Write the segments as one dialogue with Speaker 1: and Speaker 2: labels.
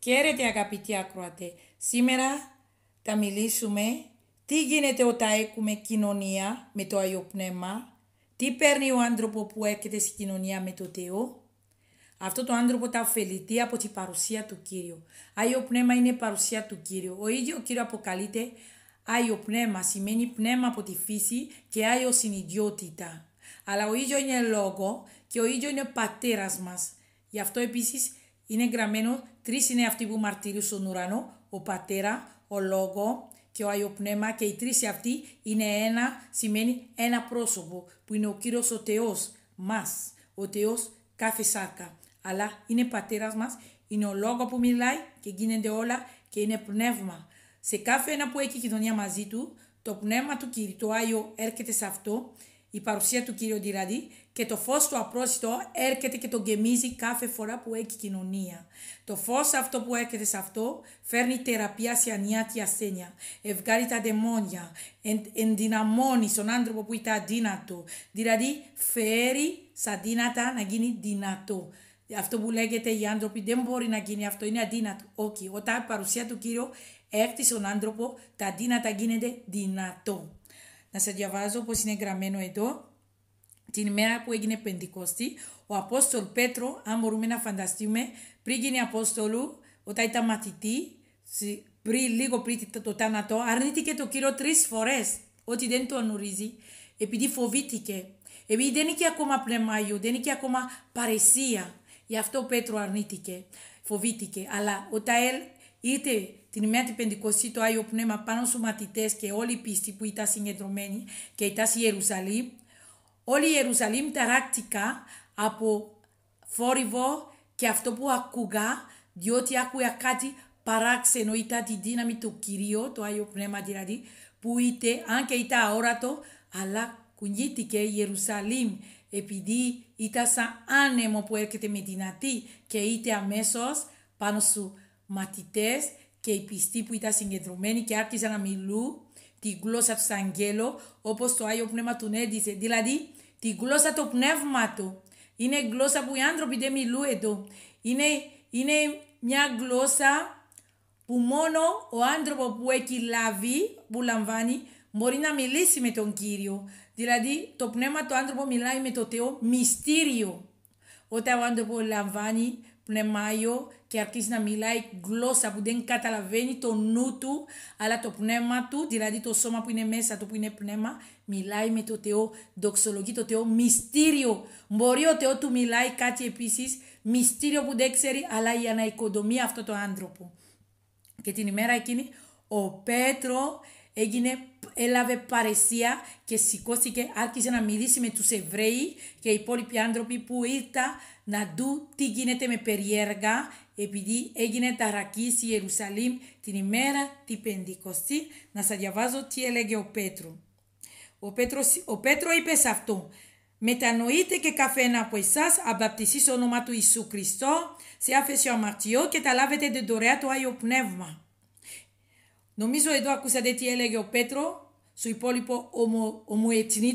Speaker 1: Καίρετε αγαπητοί ακροατέ. Σήμερα θα μιλήσουμε τι γίνεται όταν έχουμε κοινωνία με το Αγιο Πνεύμα, τι παίρνει ο άνθρωπο που έρχεται στην κοινωνία με το Θεό. Αυτό το άνθρωπο τα ωφεληθεί από την παρουσία του Κύριου. Άγιο Πνεύμα είναι παρουσία του Κύριου. Ο ίδιο ο Κύριος αποκαλείται Άγιο Πνεύμα, σημαίνει πνεύμα από τη φύση και Άγιος συνειδιότητα. Αλλά ο ίδιος είναι λόγο και ο ίδιος είναι πατέρας μας. Γι' αυτό επίσης. Είναι γραμμένο, τρεις είναι αυτοί που μαρτύρουν στον ουρανό, ο πατέρα, ο λόγο και ο Άγιο Πνεύμα και οι τρεις αυτοί είναι ένα, σημαίνει ένα πρόσωπο που είναι ο Κύριος ο Θεός μας, ο Θεός κάθε σάρκα. Αλλά είναι πατέρας μας, είναι ο λόγο που μιλάει και γίνεται όλα και είναι πνεύμα. Σε κάθε ένα που έχει κοινωνία μαζί του, το πνεύμα του Κύριου, το Άγιο έρχεται σε αυτό, η παρουσία του Κύριου δηλαδή και το φως του απρόσιτο έρχεται και το γεμίζει κάθε φορά που έχει κοινωνία. Το φως αυτό που έρχεται σε αυτό φέρνει θεραπεία σε ανιάτη ασθένεια, ευγάρει τα δαιμόνια, εν, ενδυναμώνει στον άνθρωπο που ήταν αδύνατο, δηλαδή φέρει σαν δύνατα να γίνει δυνατό. Αυτό που λέγεται οι άνθρωποι δεν μπορεί να γίνει αυτό, είναι αδύνατο. Όχι, όταν η παρουσία του Κύριου έρθει στον άνθρωπο, τα δύνατα γίνεται δυνατό. Να σας διαβάζω πώς είναι γραμμένο εδώ την ημέρα που έγινε Πεντηκοστή, ο Απόστολ Πέτρο, αν μπορούμε να φανταστούμε, πριν γίνει Απόστολου, όταν ήταν μαθητή, πριν, λίγο πριν το τάνατο, αρνήθηκε το κύριο τρεις φορές ότι δεν το γνωρίζει, επειδή φοβήθηκε. Επειδή δεν είχε ακόμα πνευμάγιο, δεν είχε ακόμα παρεσία. Γι' αυτό ο Πέτρο αρνήθηκε, φοβήθηκε. Αλλά ο Ταέλ ήρθε την ημέρα την Πεντηκοστή το Άγιο Πνεύμα πάνω στους μαθητές και όλοι οι πιστοί που ήταν συγκεντρωμένοι και ήταν στη Ιερουσαλήμ Όλη η Ιερουσαλήμ ταράκτηκα από φόρυβο και αυτό που ακούγα, διότι άκουγα κάτι παράξενο, ήταν τη δύναμη του Κυρίου, το Άγιο Πνεύμα δηλαδή, που είτε, αν και ήταν αόρατο, αλλά κουνήθηκε η Ιερουσαλήμ επειδή ήταν σαν άνεμο που έρχεται με δυνατή και είτε αμέσως πάνω σου μαθητές και οι πιστοί που ήταν συγκεντρωμένοι και άρχισαν να μιλούν τη γλώσσα του Αγγέλου, όπως το Άγιο Πνεύμα του έδισε. Δηλαδή, τη γλώσσα το πνεύμα Είναι γλώσσα που οι άνθρωποι δεν μιλούν εδώ. Είναι, είναι μια γλώσσα που μόνο ο άνθρωπο που έχει λάβει, που λαμβάνει, μπορεί να μιλήσει με τον Κύριο. Δηλαδή το πνεύμα του άνθρωπο μιλάει με το Θεό μυστήριο. Όταν ο άνθρωπο λαμβάνει πνευμάιο και αρχίζει να μιλάει γλώσσα που δεν καταλαβαίνει το νου του, αλλά το πνεύμα του, δηλαδή το σώμα που είναι μέσα του που είναι πνεύμα, Μιλάει με το Θεό, δοξολογεί το Θεό, μυστήριο. Μπορεί ο Θεός του μιλάει κάτι επίσης, μυστήριο που δεν ξέρει, αλλά για να οικοδομεί αυτό το άνθρωπο. Και την ημέρα εκείνη, ο Πέτρο έγινε, έλαβε παρεσία και σηκώθηκε, άρχισε να μιλήσει με τους Εβραίοι και οι υπόλοιποι άνθρωποι που ήρθαν να δουν τι γίνεται με περιέργα επειδή έγινε ταρακής στη Ιερουσαλήμ την ημέρα την Πεντηκοστή. Να σας διαβάζω τι έλεγε ο Πέτρο. Ο Πέτρος, ο Πέτρο είπε σε αυτό «Μετανοείτε και καθένα από εσάς, αμπαπτισί στο όνομα του Ιησού Χριστό σε άφεση αμαρτιό και τα λάβετε την δωρεά του Άγιο Πνεύμα». Νομίζω εδώ ακούσατε τι έλεγε ο Πέτρο στο υπόλοιπο ομο,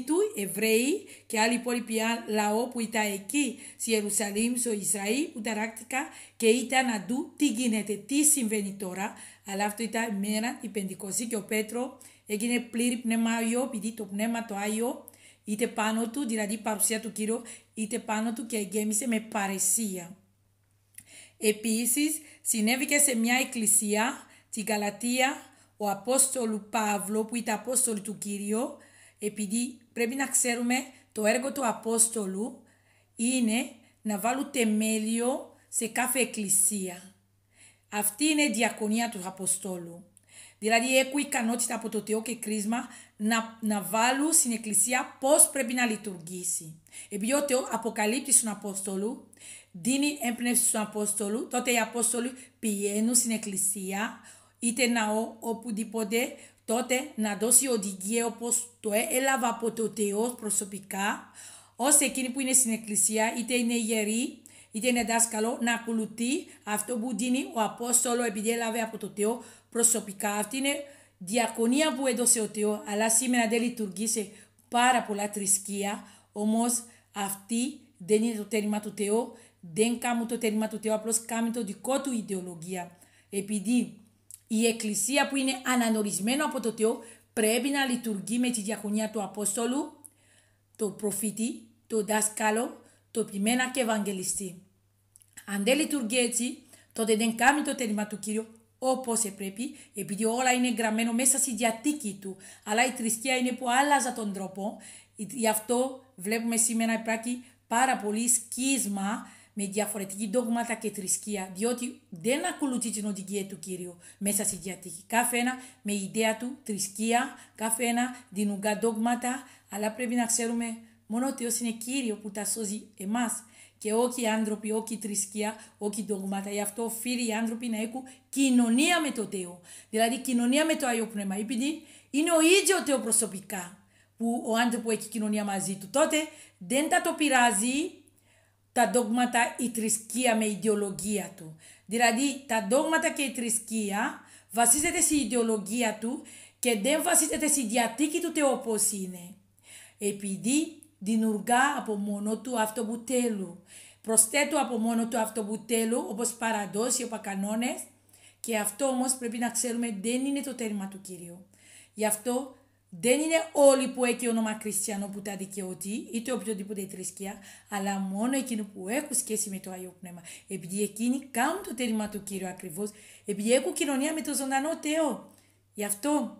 Speaker 1: του, Εβραίοι και άλλοι υπόλοιποι λαό που ήταν εκεί στη Ιερουσαλήμ, στο Ισραήλ, που ταράχτηκαν και ήταν να δουν τι γίνεται, τι συμβαίνει τώρα. Αλλά αυτό ήταν η μέρα, η Πεντηκοσή και ο Πέτρο έγινε πλήρη πνεύμα Άγιο, επειδή το πνεύμα το Άγιο είτε πάνω του, δηλαδή παρουσία του Κύριου, είτε πάνω του και γέμισε με παρεσία. Επίσης, συνέβηκε σε μια εκκλησία, την Καλατία, ο Απόστολου Παύλο, που ήταν Απόστολο του Κύριου, επειδή πρέπει να ξέρουμε το έργο του Απόστολου είναι να βάλουν τεμέλιο σε κάθε εκκλησία. Αυτή είναι η διακονία του Αποστόλου. Δηλαδή έχω ικανότητα από το Θεό και κρίσμα να, να βάλω στην Εκκλησία πώς πρέπει να λειτουργήσει. Επειδή ο Θεό αποκαλύπτει στον Απόστολο, δίνει έμπνευση στον Απόστολο, τότε οι Απόστολοι πηγαίνουν στην Εκκλησία, είτε ναό, οπουδήποτε, τότε να δώσει οδηγία όπως το έλαβα από το Θεός προσωπικά, ώστε εκείνοι που είναι στην Εκκλησία, είτε είναι γεροί, είτε είναι δάσκαλο, να ακολουθεί αυτό που δίνει ο Απόστολος επειδή έλαβε από το Θεό προσωπικά. Αυτή είναι διακονία που έδωσε ο Θεός, αλλά σήμερα δεν λειτουργεί σε πάρα πολλά θρησκεία, Όμως αυτή δεν είναι το τέρμα του Θεού, δεν κάνουν το τέρμα του Θεού, απλώς κάνουν το δικό του ιδεολογία. Επειδή η Εκκλησία που είναι ανανορισμένη από το Θεό πρέπει να λειτουργεί με τη διακονία του Απόστολου, το προφήτη, το δάσκαλο, το ποιμένα και ευαγγελιστή. Αν δεν λειτουργεί έτσι, τότε δεν κάνει το τέλημα του Κύριου όπω πρέπει, επειδή όλα είναι γραμμένο μέσα στη διατήκη του. Αλλά η θρησκεία είναι που άλλαζα τον τρόπο. Γι' αυτό βλέπουμε σήμερα υπάρχει πάρα πολύ σκίσμα με διαφορετική δόγματα και θρησκεία, διότι δεν ακολουθεί την οδηγία του Κύριου μέσα στη διατήκη. Κάθε ένα με ιδέα του, θρησκεία, κάθε ένα δίνουν δόγματα, αλλά πρέπει να ξέρουμε μόνο ο Θεός είναι Κύριος που τα σώζει εμάς και όχι οι άνθρωποι, όχι η θρησκεία, όχι δόγματα. Γι' αυτό οφείλει οι άνθρωποι να έχουν κοινωνία με το Θεό. Δηλαδή κοινωνία με το Άγιο Πνεύμα. Επειδή είναι ο ίδιος Θεός προσωπικά που ο άνθρωπο έχει κοινωνία μαζί του. Τότε δεν θα το πειράζει τα δόγματα η θρησκεία με ιδεολογία του. Δηλαδή τα δόγματα και η θρησκεία βασίζεται στην ιδεολογία του και δεν βασίζεται στη διαθήκη του Θεού όπως είναι. Επειδή δημιουργά από μόνο του αυτό που θέλω Προσθέτω από μόνο του αυτό που θέλω όπω παραδόσει, όπω κανόνε. Και αυτό όμως πρέπει να ξέρουμε δεν είναι το τέρμα του Κυρίου. Γι' αυτό δεν είναι όλοι που έχει όνομα Χριστιανό που τα δικαιωτεί, είτε οποιοδήποτε θρησκεία, αλλά μόνο εκείνοι που έχουν σχέση με το Άγιο Πνεύμα. Επειδή εκείνοι κάνουν το τέρμα του Κύριου ακριβώς, επειδή έχουν κοινωνία με το ζωντανό Θεό. Γι' αυτό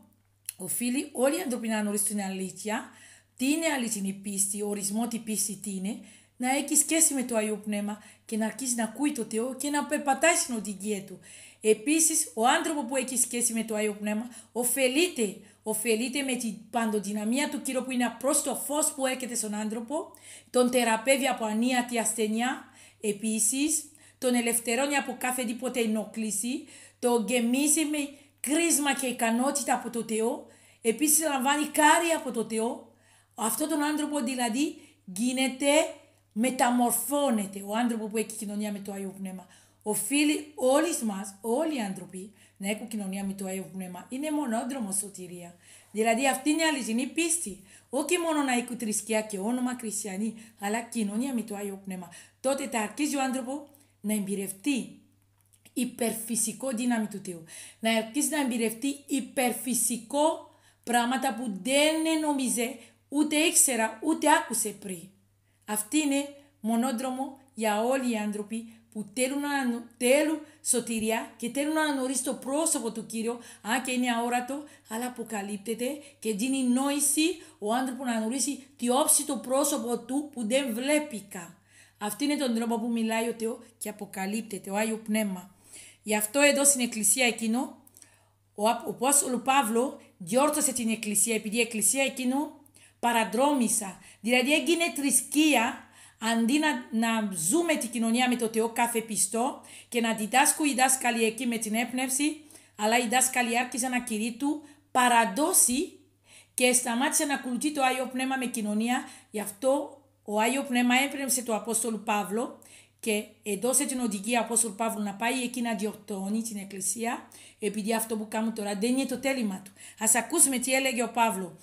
Speaker 1: οφείλει όλοι οι άνθρωποι να γνωρίσουν την αλήθεια, τι είναι αληθινή πίστη, ορισμός της πίστης τι είναι, να έχεις σχέση με το Αγίο Πνεύμα και να αρχίσεις να ακούει το Θεό και να περπατάει στην οδηγία του. Επίσης, ο άνθρωπος που έχει σχέση με το Άγιο Πνεύμα ωφελείται, ωφελείται με την παντοδυναμία του κύριου που είναι το φως που έρχεται στον άνθρωπο, τον θεραπεύει από ανίατη ασθενειά, Επίσης, τον ελευθερώνει από κάθε τίποτε ενόχληση, τον γεμίζει με κρίσμα και ικανότητα από το Θεό. Επίσης, λαμβάνει κάρη από το Θεό αυτόν τον άνθρωπο δηλαδή γίνεται, μεταμορφώνεται ο άνθρωπο που έχει κοινωνία με το Άγιο Πνεύμα. Οφείλει όλοι μας, όλοι οι άνθρωποι, να έχουν κοινωνία με το Άγιο Πνεύμα. Είναι μονόδρομο σωτηρία. Δηλαδή αυτή είναι η αληθινή πίστη. Όχι μόνο να έχουν θρησκεία και όνομα χριστιανή, αλλά κοινωνία με το Άγιο Πνεύμα. Τότε θα αρχίσει ο άνθρωπο να εμπειρευτεί υπερφυσικό δύναμη του Θεού. Να αρχίσει να εμπειρευτεί υπερφυσικό πράγματα που δεν νομίζε ούτε ήξερα ούτε άκουσε πριν. Αυτή είναι μονόδρομο για όλοι οι άνθρωποι που θέλουν, να, θέλουν σωτηρία και θέλουν να γνωρίσουν το πρόσωπο του Κύριου, αν και είναι αόρατο, αλλά αποκαλύπτεται και δίνει νόηση ο άνθρωπο να γνωρίσει τη όψη του πρόσωπο του που δεν βλέπει καν. Αυτή είναι τον τρόπο που μιλάει ο Θεός και αποκαλύπτεται, ο Άγιο Πνεύμα. Γι' αυτό εδώ στην Εκκλησία εκείνο, ο Απόστολος Παύλος διόρθωσε την Εκκλησία, επειδή η Εκκλησία εκείνο παραδρόμησα. Δηλαδή έγινε θρησκεία αντί να, να ζούμε την κοινωνία με το Θεό κάθε πιστό και να διδάσκουν οι δάσκαλοι εκεί με την έπνευση, αλλά οι δάσκαλοι άρχισαν να κηρύττουν παραδόση και σταμάτησε να ακολουθεί το Άγιο Πνεύμα με κοινωνία. Γι' αυτό ο Άγιο Πνεύμα έπνευσε το Απόστολο Παύλο και έδωσε την οδηγία Απόστολου Παύλου να πάει εκεί να διορτώνει την Εκκλησία, επειδή αυτό που κάνουμε τώρα δεν είναι το τέλημα του. Ας ακούσουμε τι έλεγε ο Παύλο.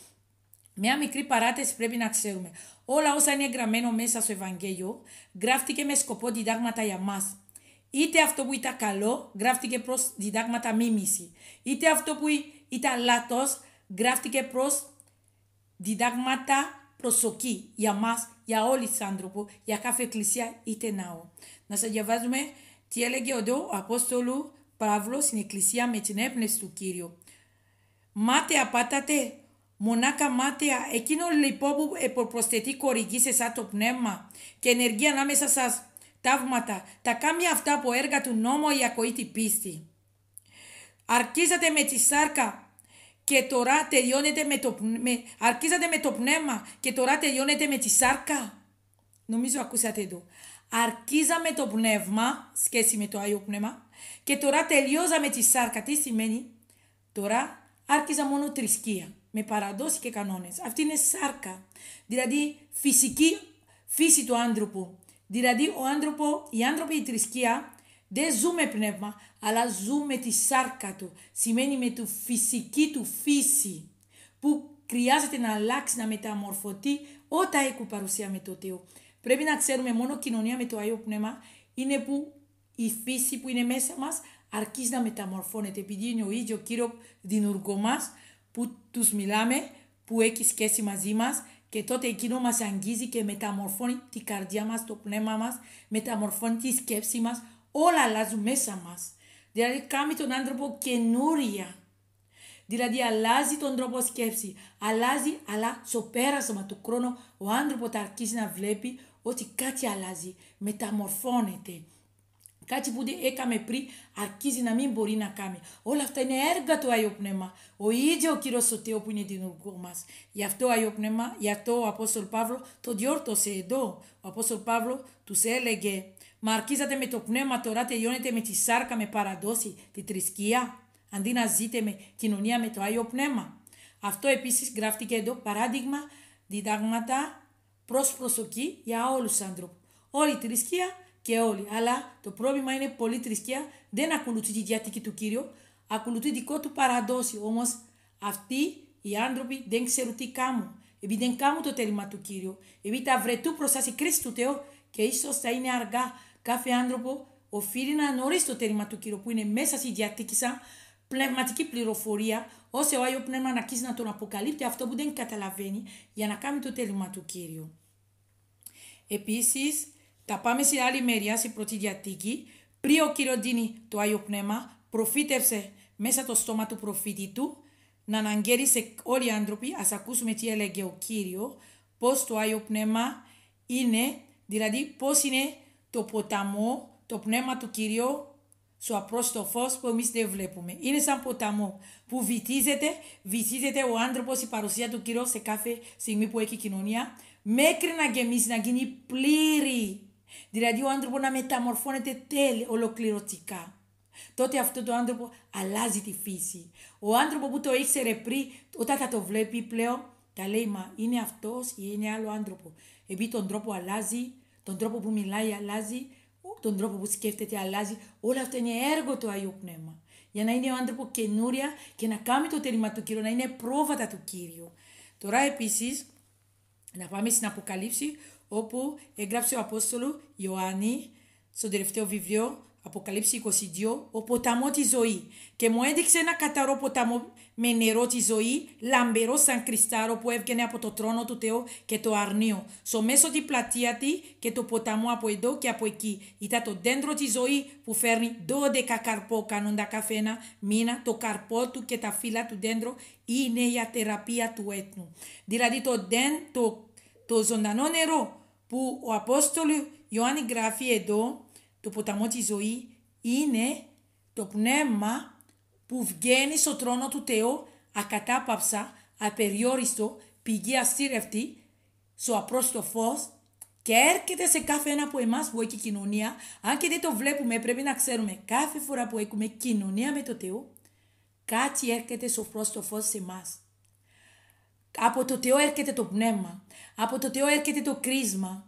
Speaker 1: Μια μικρή παράθεση πρέπει να ξέρουμε. Όλα όσα είναι γραμμένο μέσα στο Ευαγγέλιο γράφτηκε με σκοπό διδάγματα για μας. Είτε αυτό που ήταν καλό γράφτηκε προς διδάγματα μίμηση. Είτε αυτό που ήταν λάθος γράφτηκε προς διδάγματα προσοκή για μας, για όλους τους άνθρωπους, για κάθε εκκλησία είτε ναό. Να σας διαβάζουμε τι έλεγε ο Απόστολου Παύλος στην εκκλησία με την έμπνευση του Κύριου. Μάτε απάτατε μονάκα μάτια, εκείνο λοιπόν που προσθετεί κορυγή σε εσά το πνεύμα και ενεργεί ανάμεσα σας ταύματα, τα κάνει αυτά από έργα του νόμου η ακοήτη πίστη. Αρκίζατε με τη σάρκα και τώρα τελειώνετε με το, με, με το πνεύμα και τώρα τελειώνετε με τη σάρκα. Νομίζω ακούσατε εδώ. Αρκίζαμε το πνεύμα, σχέση με το Άγιο Πνεύμα, και τώρα τελειώσαμε τη σάρκα. Τι σημαίνει? Τώρα άρχιζα μόνο θρησκεία με παραδόσει και κανόνες. Αυτή είναι σάρκα, δηλαδή φυσική φύση του άνθρωπου. Δηλαδή ο άνθρωπο, η άνθρωποι η θρησκεία δεν ζούμε πνεύμα, αλλά ζούμε τη σάρκα του. Σημαίνει με τη φυσική του φύση που χρειάζεται να αλλάξει, να μεταμορφωθεί όταν έχει παρουσία με το Θεό. Πρέπει να ξέρουμε μόνο κοινωνία με το Άγιο Πνεύμα είναι που η φύση που είναι μέσα μας αρκεί να μεταμορφώνεται επειδή είναι ο ίδιος κύριος δημιουργός μας που τους μιλάμε, που έχει σχέση μαζί μας και τότε εκείνο μας αγγίζει και μεταμορφώνει τη καρδιά μας, το πνεύμα μας, μεταμορφώνει τη σκέψη μας, όλα αλλάζουν μέσα μας. Δηλαδή κάνει τον άνθρωπο καινούρια. Δηλαδή αλλάζει τον τρόπο σκέψη, αλλάζει, αλλά στο πέρασμα του χρόνου ο άνθρωπος θα αρχίσει να βλέπει ότι κάτι αλλάζει, μεταμορφώνεται. Κάτι που δεν έκαμε πριν αρχίζει να μην μπορεί να κάνει. Όλα αυτά είναι έργα του Αγίου Πνεύμα. Ο ίδιος ο Κύριος ο που είναι την δημιουργό μας. Γι' αυτό, ο Αγίο Πνεύμα, γι' αυτό ο Απόστολ Παύλο το διόρθωσε εδώ. Ο Απόστολ Παύλο τους έλεγε «Μα αρχίζατε με το πνεύμα τώρα, τελειώνετε με τη σάρκα, με παραδόση, τη θρησκεία» αντί να ζείτε με κοινωνία με το Άγιο Πνεύμα. Αυτό επίσης γράφτηκε εδώ παράδειγμα διδάγματα προς προσοχή για όλους τους άνθρωπους. Όλη η θρησκεία και όλοι. Αλλά το πρόβλημα είναι πολύ θρησκεία, δεν ακολουθεί τη διατήκη του Κύριου, ακολουθεί δικό του παραδόση. Όμως αυτοί οι άνθρωποι δεν ξέρουν τι κάνουν. Επειδή δεν κάνουν το τέλημα του Κύριου, επειδή τα βρετού προ τα κρίστη του Θεού και ίσως θα είναι αργά. Κάθε άνθρωπο οφείλει να γνωρίσει το τέλημα του Κύριου που είναι μέσα στη διατήκη σαν πνευματική πληροφορία, ώστε ο Άγιο Πνεύμα να αρχίσει να τον αποκαλύπτει αυτό που δεν καταλαβαίνει για να κάνει το τέλημα του Κύριου. Επίσης, τα πάμε στην άλλη μεριά, στην πρώτη διατήκη. Πριν ο δίνει το Άγιο Πνεύμα προφήτευσε μέσα το στόμα του προφήτη του να αναγγέλει σε όλοι οι άνθρωποι, ας ακούσουμε τι έλεγε ο Κύριος, πώς το Άγιο Πνεύμα είναι, δηλαδή πώς είναι το ποταμό, το πνεύμα του Κυρίου στο απρόστο φως που εμείς δεν βλέπουμε. Είναι σαν ποταμό που βυθίζεται, βυθίζεται ο άνθρωπος, η παρουσία του Κυρίου σε κάθε στιγμή που έχει κοινωνία, μέχρι να γεμίσει, να γίνει πλήρη Δηλαδή ο άνθρωπο να μεταμορφώνεται τέλει ολοκληρωτικά. Τότε αυτό το άνθρωπο αλλάζει τη φύση. Ο άνθρωπο που το ήξερε πριν, όταν θα το βλέπει πλέον, θα λέει μα είναι αυτός ή είναι άλλο άνθρωπο. Επειδή τον τρόπο αλλάζει, τον τρόπο που μιλάει αλλάζει, τον τρόπο που σκέφτεται αλλάζει. Όλα αυτά είναι έργο του Αγίου Πνεύμα. Για να είναι ο άνθρωπο καινούρια και να κάνει το τέλημα του Κύριου, να είναι πρόβατα του Κύριου. Τώρα επίσης, να πάμε στην Αποκαλύψη, όπου έγραψε ο Απόστολο Ιωάννη στο τελευταίο βιβλίο Αποκαλύψη 22, ο ποταμό τη ζωή. Και μου έδειξε ένα καταρό ποταμό με νερό τη ζωή, λαμπερό σαν κρυστάρο που έβγαινε από το τρόνο του Θεού και το αρνείο. Στο μέσο τη πλατεία τη και το ποταμό από εδώ και από εκεί. Ήταν το δέντρο της ζωή που φέρνει 12 καρπό, κάνοντα κάθε ένα μήνα το καρπό του και τα φύλλα του δέντρο είναι η θεραπεία του έθνου. Δηλαδή το, δέν, το ζωντανό νερό που ο Απόστολος Ιωάννη γράφει εδώ, το ποταμό της ζωής είναι το πνεύμα που βγαίνει στο τρόνο του Θεού ακατάπαυσα, απεριόριστο, πηγή αστήρευτη, στο απρόστο φως και έρχεται σε κάθε ένα από εμάς που έχει κοινωνία. Αν και δεν το βλέπουμε, πρέπει να ξέρουμε κάθε φορά που έχουμε κοινωνία με το Θεό, κάτι έρχεται στο απρόστο σε εμάς. Από το Θεό έρχεται το πνεύμα. Από το Θεό έρχεται το κρίσμα.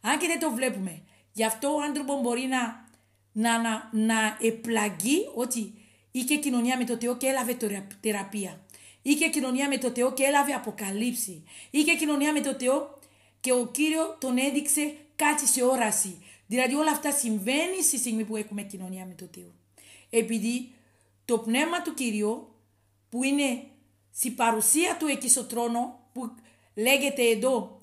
Speaker 1: Αν και δεν το βλέπουμε. Γι' αυτό ο άνθρωπο μπορεί να, να, να, να επλαγεί ότι είχε κοινωνία με το Θεό και έλαβε θεραπεία. Είχε κοινωνία με το Θεό και έλαβε αποκαλύψη. Είχε κοινωνία με το Θεό και ο Κύριος τον έδειξε κάτι σε όραση. Δηλαδή όλα αυτά συμβαίνει στη στιγμή που έχουμε κοινωνία με το Θεό. Επειδή το πνεύμα του Κυρίου που είναι Στη παρουσία του εκεί στο τρόνο που λέγεται εδώ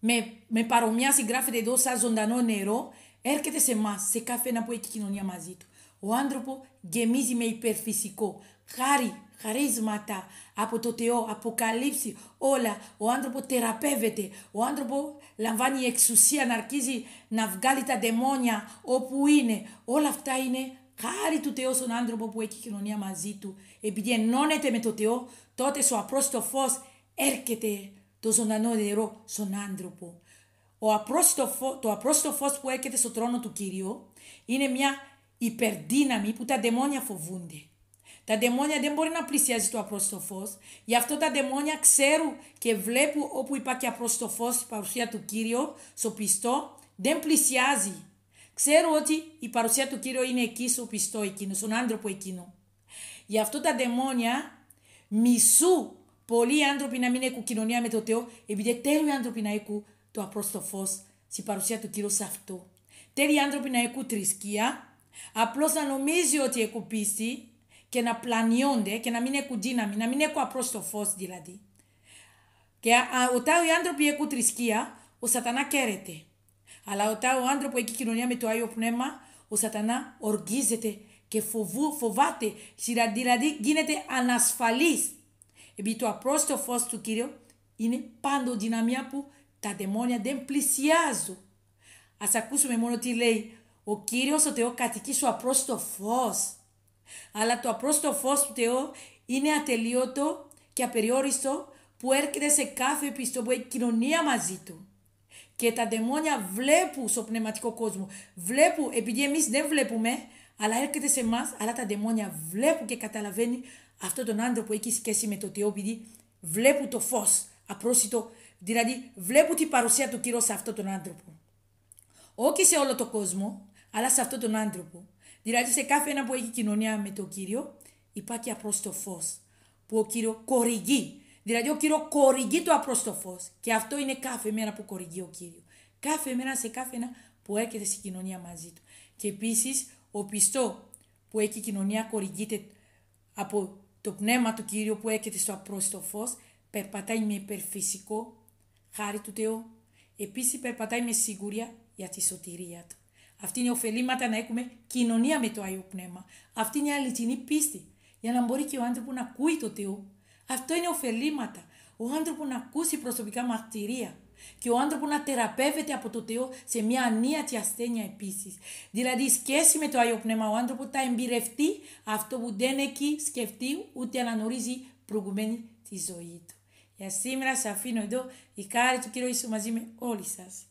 Speaker 1: με, με παρομοιά συγγράφεται εδώ σαν ζωντανό νερό έρχεται σε εμάς, σε κάθε ένα που έχει κοινωνία μαζί του. Ο άνθρωπο γεμίζει με υπερφυσικό, χάρη, χαρίσματα από το Θεό, αποκαλύψει όλα. Ο άνθρωπο θεραπεύεται, ο άνθρωπο λαμβάνει εξουσία να αρχίζει να βγάλει τα δαιμόνια όπου είναι. Όλα αυτά είναι Χάρη του Θεό στον άνθρωπο που έχει κοινωνία μαζί του, επειδή ενώνεται με το Θεό, τότε στο απρόστο φως έρχεται το ζωντανό νερό στον άνθρωπο. Ο απρόστο φω, το απρόστο που έρχεται στο τρόνο του Κυρίου είναι μια υπερδύναμη που τα δαιμόνια φοβούνται. Τα δαιμόνια δεν μπορεί να πλησιάζει το απρόστο φως. Γι' αυτό τα δαιμόνια ξέρουν και βλέπουν όπου υπάρχει απρόστο φω, η παρουσία του Κύριου, στο πιστό, δεν πλησιάζει Ξέρω ότι η παρουσία του Κύριου είναι εκεί στο πιστό εκείνο, στον άνθρωπο εκείνο. Γι' αυτό τα δαιμόνια μισού πολλοί άνθρωποι να μην έχουν κοινωνία με το Θεό, επειδή θέλουν οι άνθρωποι να έχουν το απρόστο φως στην παρουσία του Κύριου σε αυτό. Θέλει οι άνθρωποι να έχουν θρησκεία, απλώς να νομίζει ότι έχουν πίστη και να πλανιώνται και να μην έχουν δύναμη, να μην έχουν απρόστο φως δηλαδή. Και όταν οι άνθρωποι έχουν θρησκεία, ο σατανάς καίρεται. Αλλά όταν ο άνθρωπο έχει κοινωνία με το Άγιο Πνεύμα, ο σατανά οργίζεται και φοβού, φοβάται, δηλαδή γίνεται ανασφαλής. Επειδή το απρόστο φως του Κύριου είναι πάντο δυναμία που τα δαιμόνια δεν πλησιάζουν. Ας ακούσουμε μόνο τι λέει. Ο Κύριος ο Θεός κατοικεί στο απρόστο φως. Αλλά το απρόστο φως του Θεού είναι ατελείωτο και απεριόριστο που έρχεται σε κάθε πιστό που έχει κοινωνία μαζί του και τα δαιμόνια βλέπουν στο πνευματικό κόσμο. Βλέπουν, επειδή εμείς δεν βλέπουμε, αλλά έρχεται σε εμάς, αλλά τα δαιμόνια βλέπουν και καταλαβαίνει αυτόν τον άνθρωπο που έχει σχέση με το Θεό, επειδή βλέπουν το φως απρόσιτο, δηλαδή βλέπουν την παρουσία του κυρίου σε αυτόν τον άνθρωπο. Όχι σε όλο τον κόσμο, αλλά σε αυτόν τον άνθρωπο. Δηλαδή σε κάθε ένα που έχει κοινωνία με τον κύριο, υπάρχει απρόσιτο φως που ο κύριο κορυγεί Δηλαδή ο Κύριος κορυγεί το απρόστο Και αυτό είναι κάθε μέρα που κορυγεί ο Κύριος. Κάθε μέρα σε κάθε ένα που έρχεται στην κοινωνία μαζί του. Και επίσης, ο πιστό που έχει κοινωνία κορυγείται από το πνεύμα του Κύριου που έρχεται στο απρόστο περπατάει με υπερφυσικό χάρη του Θεού. Επίσης περπατάει με σιγουριά για τη σωτηρία του. Αυτή είναι ωφελήματα να έχουμε κοινωνία με το Άγιο Πνεύμα. Αυτή είναι η αληθινή πίστη. Για να μπορεί και ο άνθρωπος να ακούει το Θεό αυτό είναι ωφελήματα. Ο άνθρωπο να ακούσει προσωπικά μαρτυρία και ο άνθρωπο να θεραπεύεται από το Θεό σε μια ανίατη ασθένεια επίσης. Δηλαδή, η σχέση με το Άγιο Πνεύμα, ο άνθρωπο θα εμπειρευτεί αυτό που δεν έχει σκεφτεί ούτε αναγνωρίζει προηγουμένη τη ζωή του. Για σήμερα σα αφήνω εδώ η κάρη του Κύριου Ιησού μαζί με όλοι σας.